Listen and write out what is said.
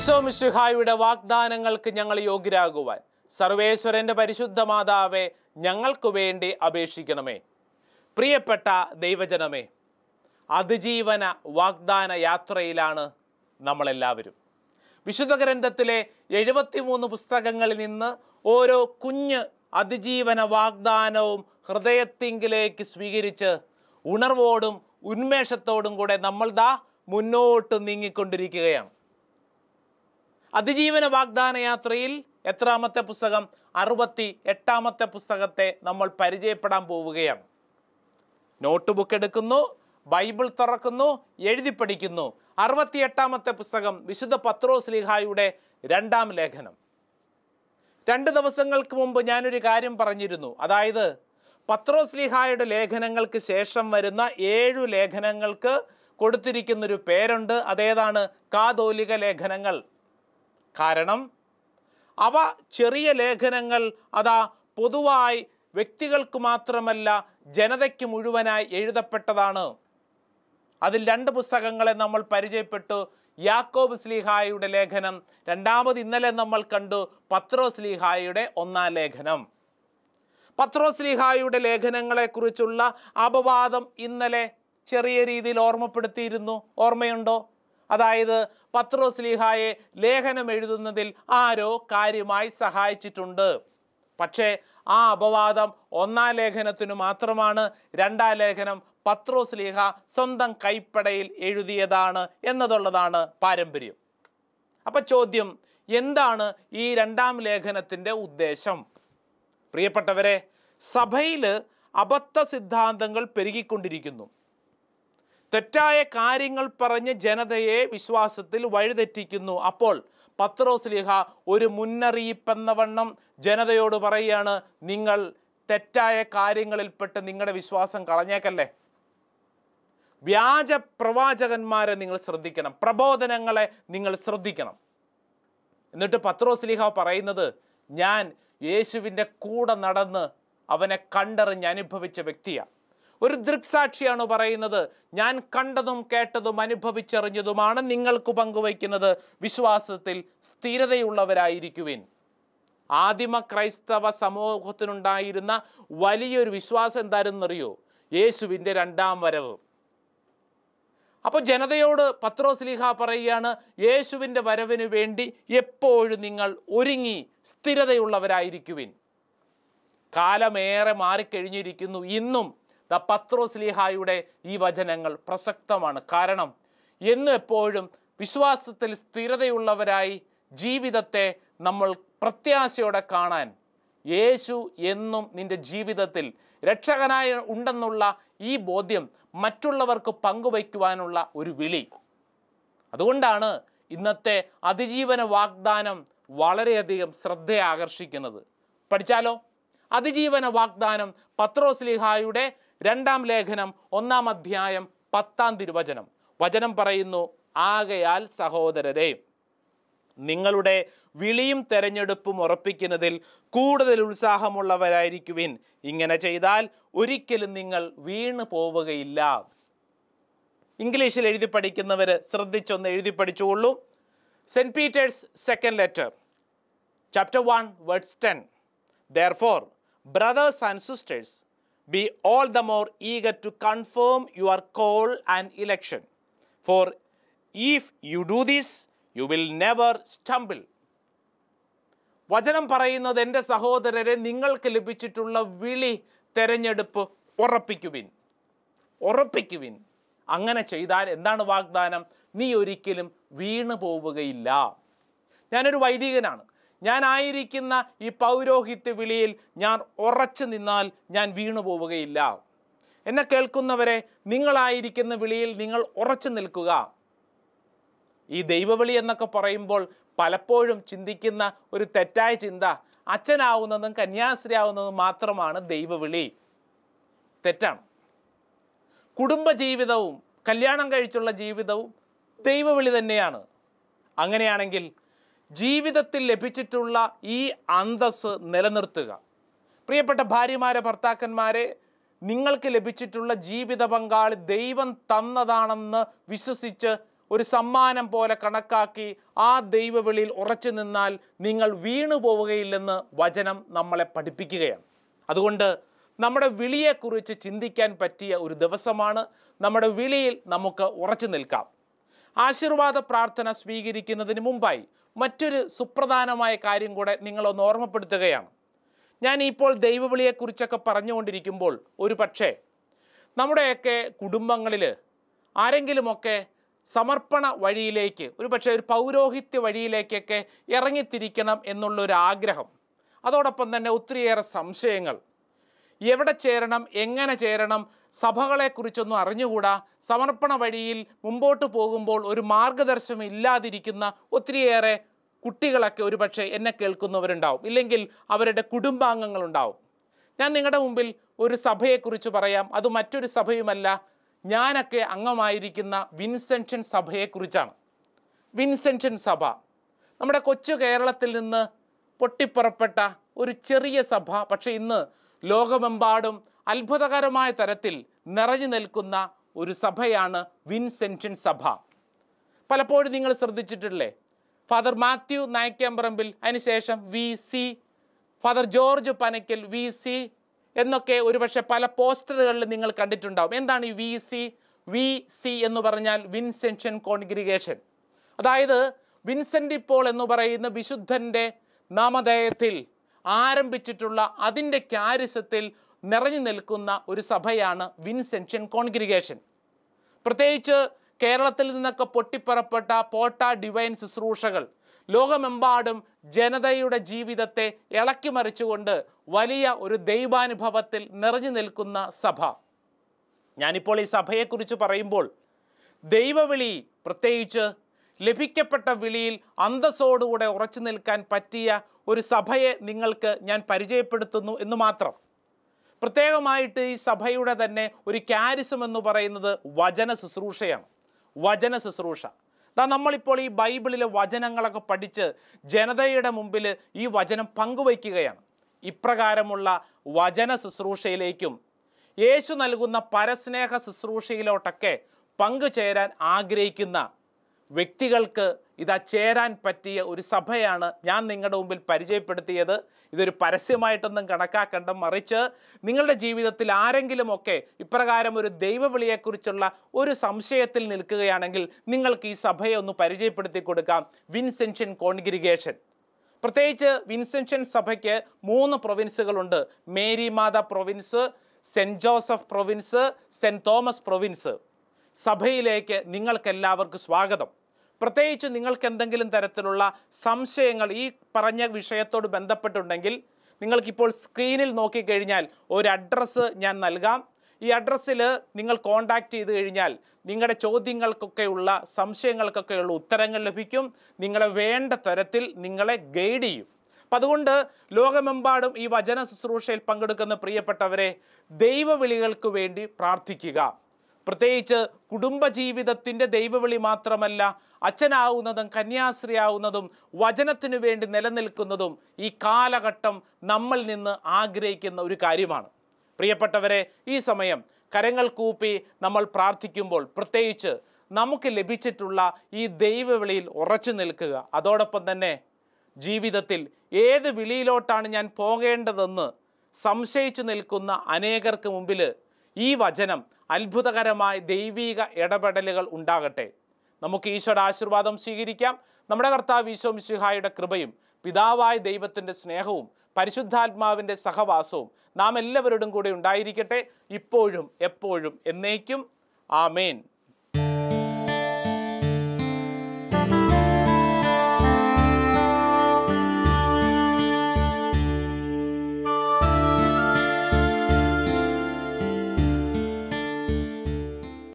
ഈശോ മിശുഹായുടെ വാഗ്ദാനങ്ങൾക്ക് ഞങ്ങൾ യോഗ്യരാകുവാൻ സർവേശ്വരൻ്റെ പരിശുദ്ധ മാതാവെ ഞങ്ങൾക്ക് വേണ്ടി അപേക്ഷിക്കണമേ പ്രിയപ്പെട്ട ദൈവജനമേ അതിജീവന വാഗ്ദാന യാത്രയിലാണ് നമ്മളെല്ലാവരും വിശുദ്ധ ഗ്രന്ഥത്തിലെ എഴുപത്തിമൂന്ന് പുസ്തകങ്ങളിൽ നിന്ന് ഓരോ കുഞ്ഞ് അതിജീവന വാഗ്ദാനവും ഹൃദയത്തിങ്കിലേക്ക് സ്വീകരിച്ച് ഉണർവോടും ഉന്മേഷത്തോടും കൂടെ നമ്മൾ ദാ മുന്നോട്ട് നീങ്ങിക്കൊണ്ടിരിക്കുകയാണ് അതിജീവന വാഗ്ദാന യാത്രയിൽ എത്രാമത്തെ പുസ്തകം അറുപത്തി എട്ടാമത്തെ പുസ്തകത്തെ നമ്മൾ പരിചയപ്പെടാൻ പോവുകയാണ് നോട്ട് ബുക്ക് എടുക്കുന്നു ബൈബിൾ തുറക്കുന്നു എഴുതി പഠിക്കുന്നു എട്ടാമത്തെ പുസ്തകം വിശുദ്ധ പത്രോസ് ലിഹായുടെ രണ്ടാം ലേഖനം രണ്ട് ദിവസങ്ങൾക്ക് മുമ്പ് ഞാനൊരു കാര്യം പറഞ്ഞിരുന്നു അതായത് പത്രോസ് ലിഹായുടെ ലേഖനങ്ങൾക്ക് ശേഷം വരുന്ന ഏഴു ലേഖനങ്ങൾക്ക് കൊടുത്തിരിക്കുന്നൊരു പേരുണ്ട് അതേതാണ് കാതോലിക ലേഖനങ്ങൾ കാരണം അവ ചെറിയ ലേഖനങ്ങൾ അതാ പൊതുവായി വ്യക്തികൾക്ക് മാത്രമല്ല ജനതയ്ക്ക് മുഴുവനായി എഴുതപ്പെട്ടതാണ് അതിൽ രണ്ട് പുസ്തകങ്ങളെ നമ്മൾ പരിചയപ്പെട്ടു യാക്കോബ് സ്ലീഹായുടെ ലേഖനം രണ്ടാമത് ഇന്നലെ നമ്മൾ കണ്ടു പത്രോസ് സ്ലീഹായുടെ ഒന്നാം ലേഖനം പത്രോസ് സ്ലീഹായുടെ ലേഖനങ്ങളെക്കുറിച്ചുള്ള അപവാദം ഇന്നലെ ചെറിയ രീതിയിൽ ഓർമ്മപ്പെടുത്തിയിരുന്നു ഓർമ്മയുണ്ടോ അതായത് പത്രോസ്ലിഹായെ ലേഖനം എഴുതുന്നതിൽ ആരോ കാര്യമായി സഹായിച്ചിട്ടുണ്ട് പക്ഷേ ആ അപവാദം ഒന്നാം ലേഖനത്തിനു മാത്രമാണ് രണ്ടാം ലേഖനം പത്രോസ് ലീഹ സ്വന്തം കൈപ്പടയിൽ എഴുതിയതാണ് എന്നതുള്ളതാണ് പാരമ്പര്യം അപ്പം ചോദ്യം എന്താണ് ഈ രണ്ടാം ലേഖനത്തിൻ്റെ ഉദ്ദേശം പ്രിയപ്പെട്ടവരെ സഭയിൽ അബദ്ധ സിദ്ധാന്തങ്ങൾ പെരുകിക്കൊണ്ടിരിക്കുന്നു തെറ്റായ കാര്യങ്ങൾ പറഞ്ഞ് ജനതയെ വിശ്വാസത്തിൽ വഴിതെറ്റിക്കുന്നു അപ്പോൾ പത്രോസ്ലിഹ ഒരു മുന്നറിയിപ്പെന്ന വണ്ണം ജനതയോട് പറയുകയാണ് നിങ്ങൾ തെറ്റായ കാര്യങ്ങളിൽപ്പെട്ട് നിങ്ങളുടെ വിശ്വാസം കളഞ്ഞേക്കല്ലേ വ്യാജ പ്രവാചകന്മാരെ നിങ്ങൾ ശ്രദ്ധിക്കണം പ്രബോധനങ്ങളെ നിങ്ങൾ ശ്രദ്ധിക്കണം എന്നിട്ട് പത്രോസ്ലിഹ പറയുന്നത് ഞാൻ യേശുവിൻ്റെ കൂടെ നടന്ന് അവനെ കണ്ടറിഞ്ഞ് അനുഭവിച്ച വ്യക്തിയാണ് ഒരു ദൃക്സാക്ഷിയാണ് പറയുന്നത് ഞാൻ കണ്ടതും കേട്ടതും അനുഭവിച്ചറിഞ്ഞതുമാണ് നിങ്ങൾക്ക് പങ്കുവയ്ക്കുന്നത് വിശ്വാസത്തിൽ സ്ഥിരതയുള്ളവരായിരിക്കുവിൻ ആദിമ ക്രൈസ്തവ സമൂഹത്തിനുണ്ടായിരുന്ന വലിയൊരു വിശ്വാസം എന്തായിരുന്നറിയോ യേശുവിൻ്റെ രണ്ടാം വരവ് അപ്പോൾ ജനതയോട് പത്രോസ്ലിഹ പറയുകയാണ് യേശുവിൻ്റെ വരവിനു വേണ്ടി എപ്പോഴും നിങ്ങൾ ഒരുങ്ങി സ്ഥിരതയുള്ളവരായിരിക്കുവിൻ കാലമേറെ മാറിക്കഴിഞ്ഞിരിക്കുന്നു ഇന്നും ദ പത്രോസ്ലീഹായുടെ ഈ വചനങ്ങൾ പ്രസക്തമാണ് കാരണം എന്ന് എപ്പോഴും വിശ്വാസത്തിൽ സ്ഥിരതയുള്ളവരായി ജീവിതത്തെ നമ്മൾ പ്രത്യാശയോടെ കാണാൻ യേശു എന്നും നിൻ്റെ ജീവിതത്തിൽ രക്ഷകനായ ഉണ്ടെന്നുള്ള ഈ ബോധ്യം മറ്റുള്ളവർക്ക് പങ്കുവയ്ക്കുവാനുള്ള ഒരു വിളി അതുകൊണ്ടാണ് ഇന്നത്തെ അതിജീവന വാഗ്ദാനം വളരെയധികം ശ്രദ്ധയാകർഷിക്കുന്നത് പഠിച്ചാലോ അതിജീവന വാഗ്ദാനം പത്രോസ്ലിഹായുടെ രണ്ടാം ലേഖനം ഒന്നാം അധ്യായം പത്താം തിരുവചനം വചനം പറയുന്നു ആകയാൽ സഹോദരരെ നിങ്ങളുടെ വിളിയും തെരഞ്ഞെടുപ്പും ഉറപ്പിക്കുന്നതിൽ കൂടുതൽ ഉത്സാഹമുള്ളവരായിരിക്കുവിൻ ഇങ്ങനെ ചെയ്താൽ ഒരിക്കലും നിങ്ങൾ വീണു പോവുകയില്ല ഇംഗ്ലീഷിൽ എഴുതി പഠിക്കുന്നവർ ശ്രദ്ധിച്ചൊന്ന് എഴുതി പഠിച്ചുകൊള്ളൂ Saint Peter's second letter chapter one words ten therefore brothers and sisters be all the more eager to confirm your call and election. For if you do this, you will never stumble. വചനം പറയുന്നത് എൻ്റെ സഹോദരരെ നിങ്ങൾക്ക് ലഭിച്ചിട്ടുള്ള വിളി തെരഞ്ഞെടുപ്പ് ഉറപ്പിക്കുവിൻ ഉറപ്പിക്കുവിൻ അങ്ങനെ ചെയ്താൽ എന്താണ് വാഗ്ദാനം നീ ഒരിക്കലും വീണു പോവുകയില്ല ഞാനൊരു വൈദികനാണ് ഞാനായിരിക്കുന്ന ഈ പൗരോഹിത്യ വിളിയിൽ ഞാൻ ഉറച്ചു നിന്നാൽ ഞാൻ വീണു പോവുകയില്ല എന്നെ കേൾക്കുന്നവരെ നിങ്ങളായിരിക്കുന്ന വിളിയിൽ നിങ്ങൾ ഉറച്ചു നിൽക്കുക ഈ ദൈവവിളി എന്നൊക്കെ പറയുമ്പോൾ പലപ്പോഴും ചിന്തിക്കുന്ന ഒരു തെറ്റായ ചിന്ത അച്ഛനാവുന്നതും കന്യാസ്ത്രീ ആവുന്നതും മാത്രമാണ് ദൈവവിളി തെറ്റാണ് കുടുംബജീവിതവും കല്യാണം കഴിച്ചുള്ള ജീവിതവും ദൈവവിളി തന്നെയാണ് അങ്ങനെയാണെങ്കിൽ ജീവിതത്തിൽ ലഭിച്ചിട്ടുള്ള ഈ അന്തസ് നിലനിർത്തുക പ്രിയപ്പെട്ട ഭാര്യമാരെ ഭർത്താക്കന്മാരെ നിങ്ങൾക്ക് ലഭിച്ചിട്ടുള്ള ജീവിത പങ്കാളി ദൈവം തന്നതാണെന്ന് വിശ്വസിച്ച് ഒരു സമ്മാനം പോലെ കണക്കാക്കി ആ ദൈവവെളിയിൽ ഉറച്ചു നിന്നാൽ നിങ്ങൾ വീണു പോവുകയില്ലെന്ന് വചനം നമ്മളെ പഠിപ്പിക്കുകയാണ് അതുകൊണ്ട് നമ്മുടെ വിളിയെക്കുറിച്ച് ചിന്തിക്കാൻ പറ്റിയ ഒരു ദിവസമാണ് നമ്മുടെ വിളിയിൽ നമുക്ക് ഉറച്ചു നിൽക്കാം ആശീർവാദ പ്രാർത്ഥന സ്വീകരിക്കുന്നതിന് മുമ്പായി മറ്റൊരു സുപ്രധാനമായ കാര്യം കൂടെ നിങ്ങളൊന്ന് ഓർമ്മപ്പെടുത്തുകയാണ് ഞാൻ ഇപ്പോൾ ദൈവവിളിയെക്കുറിച്ചൊക്കെ പറഞ്ഞുകൊണ്ടിരിക്കുമ്പോൾ ഒരു പക്ഷേ നമ്മുടെയൊക്കെ കുടുംബങ്ങളിൽ ആരെങ്കിലുമൊക്കെ സമർപ്പണ വഴിയിലേക്ക് ഒരു പക്ഷേ ഒരു പൗരോഹിത്യ വഴിയിലേക്കൊക്കെ ഇറങ്ങിത്തിരിക്കണം എന്നുള്ളൊരാഗ്രഹം ആഗ്രഹം അതോടൊപ്പം തന്നെ ഒത്തിരിയേറെ സംശയങ്ങൾ എവിടെ ചേരണം എങ്ങനെ ചേരണം സഭകളെക്കുറിച്ചൊന്നും അറിഞ്ഞുകൂടാ സമർപ്പണ വഴിയിൽ മുമ്പോട്ട് പോകുമ്പോൾ ഒരു മാർഗദർശനം ഇല്ലാതിരിക്കുന്ന ഒത്തിരിയേറെ കുട്ടികളൊക്കെ ഒരുപക്ഷെ എന്നെ കേൾക്കുന്നവരുണ്ടാവും ഇല്ലെങ്കിൽ അവരുടെ കുടുംബാംഗങ്ങളുണ്ടാവും ഞാൻ നിങ്ങളുടെ മുമ്പിൽ ഒരു സഭയെക്കുറിച്ച് പറയാം അത് മറ്റൊരു സഭയുമല്ല ഞാനൊക്കെ അംഗമായിരിക്കുന്ന വിൻസെൻഷൻ സഭയെക്കുറിച്ചാണ് വിൻസെൻഷൻ സഭ നമ്മുടെ കൊച്ചു കേരളത്തിൽ നിന്ന് പൊട്ടിപ്പുറപ്പെട്ട ഒരു ചെറിയ സഭ പക്ഷേ ഇന്ന് ലോകമെമ്പാടും അത്ഭുതകരമായ തരത്തിൽ നിറഞ്ഞു നിൽക്കുന്ന ഒരു സഭയാണ് വിൻസെൻഷൻ സഭ പലപ്പോഴും നിങ്ങൾ ശ്രദ്ധിച്ചിട്ടില്ലേ ഫാദർ മാത്യു നായ്ക്കമ്പറമ്പിൽ അതിനുശേഷം V C Father George Panackal V C എന്നൊക്കെ ഒരുപക്ഷെ പല പോസ്റ്ററുകളിൽ നിങ്ങൾ കണ്ടിട്ടുണ്ടാവും എന്താണ് ഈ വി സി വി സി എന്ന് പറഞ്ഞാൽ വിൻസെൻഷൻ കോൺഗ്രിഗേഷൻ അതായത് വിൻസെൻ്റ് ഇപ്പോൾ എന്ന് പറയുന്ന വിശുദ്ധൻ്റെ നാമധേയത്തിൽ ആരംഭിച്ചിട്ടുള്ള അതിൻ്റെ കാരിസത്തിൽ നിറഞ്ഞു നിൽക്കുന്ന ഒരു സഭയാണ് വിൻസെൻഷ്യൻ കോൺഗ്രിഗേഷൻ പ്രത്യേകിച്ച് കേരളത്തിൽ നിന്നൊക്കെ പൊട്ടിപ്പുറപ്പെട്ട പോട്ട ഡിവൈൻ ശുശ്രൂഷകൾ ലോകമെമ്പാടും ജനതയുടെ ജീവിതത്തെ ഇളക്കിമറിച്ചുകൊണ്ട് വലിയ ഒരു ദൈവാനുഭവത്തിൽ നിറഞ്ഞു നിൽക്കുന്ന സഭ ഞാനിപ്പോൾ ഈ സഭയെക്കുറിച്ച് പറയുമ്പോൾ ദൈവവിളി പ്രത്യേകിച്ച് ലഭിക്കപ്പെട്ട വിളിയിൽ അന്തസ്സോടുകൂടെ ഉറച്ചു നിൽക്കാൻ പറ്റിയ ഒരു സഭയെ നിങ്ങൾക്ക് ഞാൻ പരിചയപ്പെടുത്തുന്നു എന്ന് മാത്രം പ്രത്യേകമായിട്ട് ഈ സഭയുടെ തന്നെ ഒരു കാരിസം എന്ന് പറയുന്നത് വചന ശുശ്രൂഷയാണ് വചന ശുശ്രൂഷ അതാ നമ്മളിപ്പോൾ ഈ ബൈബിളിലെ വചനങ്ങളൊക്കെ പഠിച്ച് ജനതയുടെ മുമ്പിൽ ഈ വചനം പങ്കുവയ്ക്കുകയാണ് ഇപ്രകാരമുള്ള വചന ശുശ്രൂഷയിലേക്കും യേശു നൽകുന്ന പരസ്നേഹ ശുശ്രൂഷയിലോട്ടൊക്കെ പങ്കുചേരാൻ ആഗ്രഹിക്കുന്ന വ്യക്തികൾക്ക് ഇതാ ചേരാൻ പറ്റിയ ഒരു സഭയാണ് ഞാൻ നിങ്ങളുടെ മുമ്പിൽ പരിചയപ്പെടുത്തിയത് ഇതൊരു പരസ്യമായിട്ടൊന്നും കണക്കാക്കണ്ട മറിച്ച് നിങ്ങളുടെ ജീവിതത്തിൽ ആരെങ്കിലുമൊക്കെ ഇപ്രകാരം ഒരു ദൈവവിളിയെക്കുറിച്ചുള്ള ഒരു സംശയത്തിൽ നിൽക്കുകയാണെങ്കിൽ നിങ്ങൾക്ക് ഈ സഭയെ ഒന്ന് പരിചയപ്പെടുത്തി കൊടുക്കാം വിൻസെൻഷൻ കോൺഗ്രിഗേഷൻ പ്രത്യേകിച്ച് വിൻസെൻഷൻ സഭയ്ക്ക് മൂന്ന് പ്രൊവിൻസുകളുണ്ട് Mary Matha province Saint Joseph province Saint Thomas province സഭയിലേക്ക് നിങ്ങൾക്കെല്ലാവർക്കും സ്വാഗതം പ്രത്യേകിച്ച് നിങ്ങൾക്ക് എന്തെങ്കിലും തരത്തിലുള്ള സംശയങ്ങൾ ഈ പറഞ്ഞ വിഷയത്തോട് ബന്ധപ്പെട്ടുണ്ടെങ്കിൽ നിങ്ങൾക്കിപ്പോൾ സ്ക്രീനിൽ നോക്കിക്കഴിഞ്ഞാൽ ഒരു അഡ്രസ്സ് ഞാൻ നൽകാം ഈ അഡ്രസ്സിൽ നിങ്ങൾ കോൺടാക്റ്റ് ചെയ്ത് കഴിഞ്ഞാൽ നിങ്ങളുടെ ചോദ്യങ്ങൾക്കൊക്കെയുള്ള സംശയങ്ങൾക്കൊക്കെയുള്ള ഉത്തരങ്ങൾ ലഭിക്കും നിങ്ങളെ വേണ്ട തരത്തിൽ നിങ്ങളെ ഗൈഡ് ചെയ്യും അപ്പം അതുകൊണ്ട് ലോകമെമ്പാടും ഈ വചന ശുശ്രൂഷയിൽ പങ്കെടുക്കുന്ന പ്രിയപ്പെട്ടവരെ ദൈവവിളികൾക്ക് വേണ്ടി പ്രാർത്ഥിക്കുക പ്രത്യേകിച്ച് കുടുംബജീവിതത്തിൻ്റെ ദൈവവിളി മാത്രമല്ല അച്ഛനാവുന്നതും കന്യാസ്ത്രീയാവുന്നതും വചനത്തിനു വേണ്ടി നിലനിൽക്കുന്നതും ഈ കാലഘട്ടം നമ്മൾ നിന്ന് ആഗ്രഹിക്കുന്ന ഒരു കാര്യമാണ് പ്രിയപ്പെട്ടവരെ ഈ സമയം കരങ്ങൾ കൂപ്പി നമ്മൾ പ്രാർത്ഥിക്കുമ്പോൾ പ്രത്യേകിച്ച് നമുക്ക് ലഭിച്ചിട്ടുള്ള ഈ ദൈവവിളിയിൽ ഉറച്ചു നിൽക്കുക അതോടൊപ്പം തന്നെ ജീവിതത്തിൽ ഏത് വിളിയിലോട്ടാണ് ഞാൻ പോകേണ്ടതെന്ന് സംശയിച്ചു നിൽക്കുന്ന അനേകർക്ക് മുമ്പിൽ ഈ വചനം അത്ഭുതകരമായ ദൈവിക ഇടപെടലുകൾ ഉണ്ടാകട്ടെ നമുക്ക് ഈശോയുടെ ആശീർവാദം സ്വീകരിക്കാം നമ്മുടെ കർത്താവ് ഈശോ മിശിഹായുടെ കൃപയും പിതാവായ ദൈവത്തിൻ്റെ സ്നേഹവും പരിശുദ്ധാത്മാവിൻ്റെ സഹവാസവും നാം എല്ലാവരോടും കൂടെ ഉണ്ടായിരിക്കട്ടെ ഇപ്പോഴും എപ്പോഴും എന്നേക്കും ആമേൻ